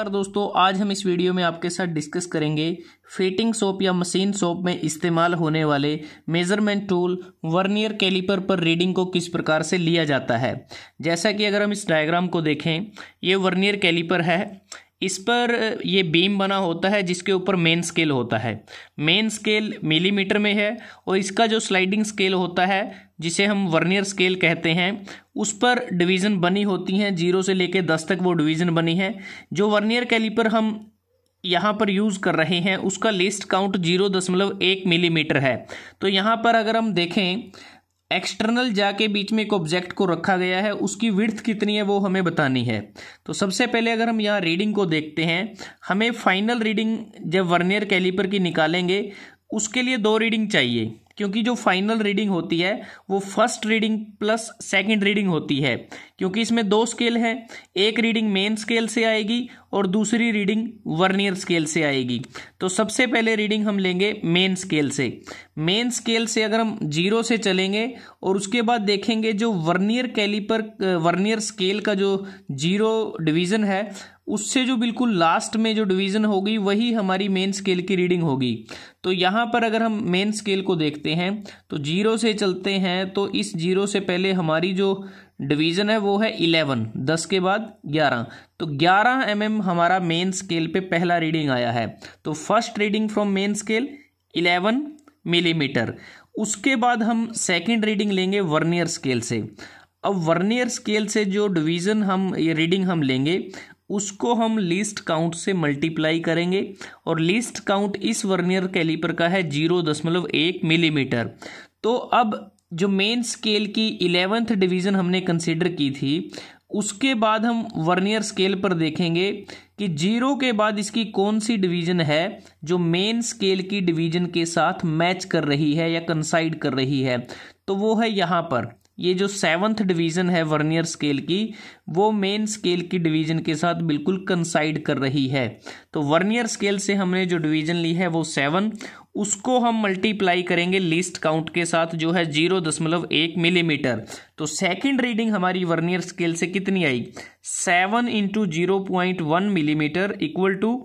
नमस्कार दोस्तों आज हम इस वीडियो में आपके साथ डिस्कस करेंगे फिटिंग सोप या मशीन सोप में इस्तेमाल होने वाले मेजरमेंट टूल वर्नियर कैलिपर पर रीडिंग को किस प्रकार से लिया जाता है जैसा कि अगर हम इस डायग्राम को देखें ये वर्नियर कैलिपर है इस पर ये बीम बना होता है जिसके ऊपर मेन स्केल होता है मेन स्केल मिलीमीटर में है और इसका जो स्लाइडिंग स्केल होता है जिसे हम वर्नियर स्केल कहते हैं उस पर डिवीज़न बनी होती हैं जीरो से लेकर दस तक वो डिवीज़न बनी है जो वर्नियर कैलिपर हम यहाँ पर यूज़ कर रहे हैं उसका लिस्ट काउंट जीरो दशमलव एक मिलीमीटर है तो यहाँ पर अगर हम देखें एक्सटर्नल जा के बीच में एक ऑब्जेक्ट को रखा गया है उसकी विर्थ कितनी है वो हमें बतानी है तो सबसे पहले अगर हम यहाँ रीडिंग को देखते हैं हमें फाइनल रीडिंग जब वर्नियर कैलिपर की निकालेंगे उसके लिए दो रीडिंग चाहिए क्योंकि जो फाइनल रीडिंग होती है वो first reading plus second reading होती है क्योंकि इसमें दो स्केल हैं एक रीडिंग मेन स्केल से आएगी और दूसरी रीडिंग वर्नियर स्केल से आएगी तो सबसे पहले रीडिंग हम लेंगे मेन स्केल से मेन स्केल से अगर हम जीरो से चलेंगे और उसके बाद देखेंगे जो वर्नियर कैलिपर वर्नियर स्केल का जो जीरो डिवीज़न है उससे जो बिल्कुल लास्ट में जो डिवीज़न होगी वही हमारी मेन स्केल की रीडिंग होगी तो यहाँ पर अगर हम मेन स्केल को देखते हैं तो जीरो से चलते हैं तो इस जीरो से पहले हमारी जो डिवीज़न है वो है इलेवन दस के बाद ग्यारह तो ग्यारह एम mm हमारा मेन स्केल पर पहला रीडिंग आया है तो first reading from main scale eleven millimetre उसके बाद हम सेकंड रीडिंग लेंगे वर्नियर स्केल से अब वर्नियर स्केल से जो डिवीज़न हम ये रीडिंग हम लेंगे उसको हम लीस्ट काउंट से मल्टीप्लाई करेंगे और लीस्ट काउंट इस वर्नियर कैलिपर का है जीरो दशमलव एक मिलीमीटर तो अब जो मेन स्केल की इलेवेंथ डिवीज़न हमने कंसिडर की थी उसके बाद हम वर्नियर स्केल पर देखेंगे कि जीरो के बाद इसकी कौन सी डिवीजन है जो मेन स्केल की डिवीजन के साथ मैच कर रही है या कंसाइड कर रही है तो वो है यहाँ पर ये जो सेवन्थ डिवीज़न है वर्नियर स्केल की वो मेन स्केल की डिवीज़न के साथ बिल्कुल कंसाइड कर रही है तो वर्नियर स्केल से हमने जो डिवीज़न ली है वो सेवन उसको हम मल्टीप्लाई करेंगे लिस्ट काउंट के साथ जो है जीरो दशमलव एक मिलीमीटर तो सेकंड रीडिंग हमारी वर्नियर स्केल से कितनी आई seven into zero point one millimetre equal to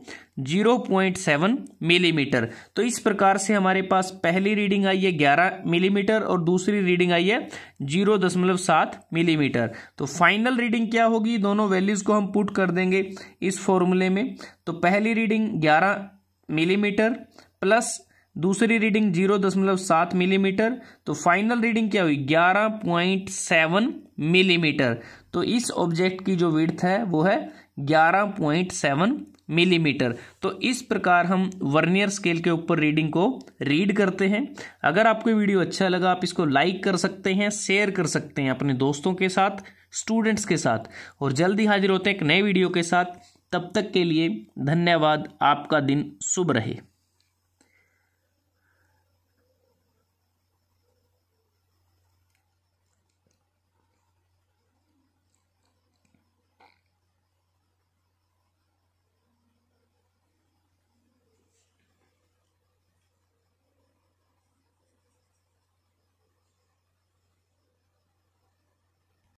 zero point seven millimetre तो इस प्रकार से हमारे पास पहली रीडिंग आई है ग्यारह मिलीमीटर और दूसरी रीडिंग आई है जीरो दशमलव सात मिलीमीटर तो फाइनल रीडिंग क्या होगी दोनों वैल्यूज को हम पुट कर देंगे इस फॉर्मूले में तो पहली रीडिंग ग्यारह मिलीमीटर प्लस दूसरी रीडिंग जीरो दशमलव सात मिलीमीटर तो फाइनल रीडिंग क्या हुई ग्यारह पॉइंट सेवन मिलीमीटर तो इस ऑब्जेक्ट की जो विड्थ है वो है ग्यारह पॉइंट सेवन मिलीमीटर तो इस प्रकार हम वर्नियर स्केल के ऊपर रीडिंग को रीड करते हैं अगर आपको वीडियो अच्छा लगा आप इसको लाइक कर सकते हैं शेयर कर सकते हैं अपने दोस्तों के साथ स्टूडेंट्स के साथ और जल्दी हाजिर होते हैं एक नए वीडियो के साथ तब तक के लिए धन्यवाद आपका दिन शुभ रहे